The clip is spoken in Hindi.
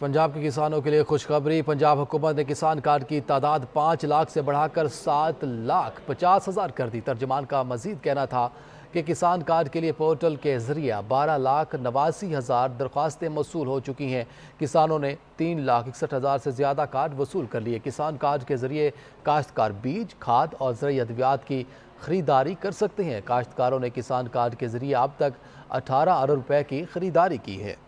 पंजाब के किसानों के लिए खुशखबरी पंजाब हुकूमत ने किसान कार्ड की तादाद पाँच लाख से बढ़ाकर सात लाख पचास हज़ार कर दी तर्जमान का मजीद कहना था कि किसान कार्ड के लिए पोर्टल के जरिए बारह लाख नवासी हज़ार दरख्वास्तें वसूल हो चुकी हैं किसानों ने तीन लाख इकसठ हज़ार से ज़्यादा कार्ड वसूल कर लिए किसान कार्ड के ज़रिए काश्तकार बीज खाद और ज़रूरी अद्वियात की खरीदारी कर सकते हैं काश्तकारों ने किसान कार्ड के ज़रिए अब तक अठारह अरब रुपये की खरीदारी की है